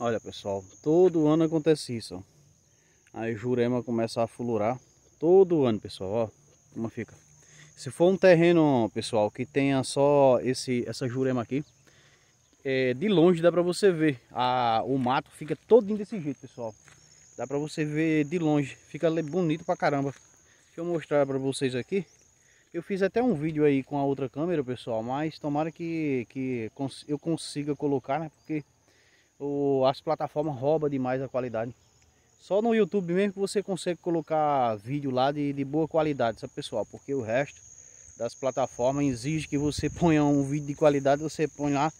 Olha pessoal, todo ano acontece isso. Ó. Aí jurema começa a fulurar. Todo ano, pessoal, ó. Como fica. Se for um terreno, pessoal, que tenha só esse, essa jurema aqui, é, de longe dá pra você ver. A, o mato fica todinho desse jeito, pessoal. Dá pra você ver de longe. Fica bonito pra caramba. Deixa eu mostrar pra vocês aqui. Eu fiz até um vídeo aí com a outra câmera, pessoal, mas tomara que, que eu consiga colocar, né? Porque o, as plataformas roubam demais a qualidade. Só no YouTube mesmo que você consegue colocar vídeo lá de, de boa qualidade, sabe pessoal? Porque o resto das plataformas exige que você ponha um vídeo de qualidade, você põe lá,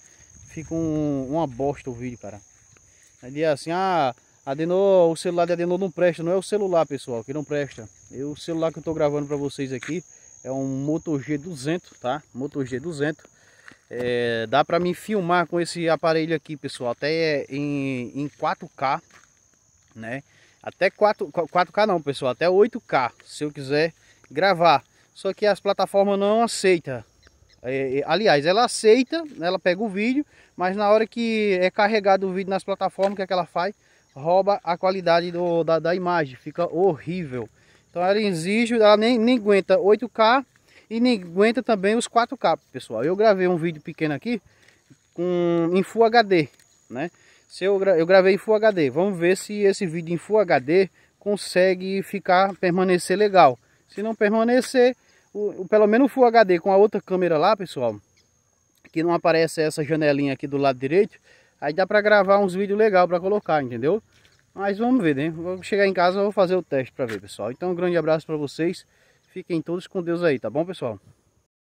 fica um, uma bosta o vídeo, cara. Aí diz assim, ah, Adenor, o celular de Adenor não presta, não é o celular, pessoal, que não presta. Eu, é o celular que eu tô gravando para vocês aqui é um Moto G200, tá? Moto G200 é, dá para me filmar com esse aparelho aqui, pessoal, até é em, em 4K, né? Até 4, 4K não, pessoal, até 8K, se eu quiser gravar. Só que as plataformas não aceitam. É, é, aliás, ela aceita, ela pega o vídeo, mas na hora que é carregado o vídeo nas plataformas, o que, é que ela faz? Rouba a qualidade do, da, da imagem, fica horrível. Então ela exige, ela nem, nem aguenta 8K e nem aguenta também os 4K, pessoal. Eu gravei um vídeo pequeno aqui com, em Full HD, né? Se eu, eu gravei em Full HD. Vamos ver se esse vídeo em Full HD consegue ficar, permanecer legal. Se não permanecer, o, o, pelo menos o Full HD com a outra câmera lá, pessoal, que não aparece essa janelinha aqui do lado direito, aí dá para gravar uns vídeos legal para colocar, entendeu? Mas vamos ver, né? Vou chegar em casa, vou fazer o teste para ver, pessoal. Então, um grande abraço para vocês fiquem todos com Deus aí, tá bom, pessoal?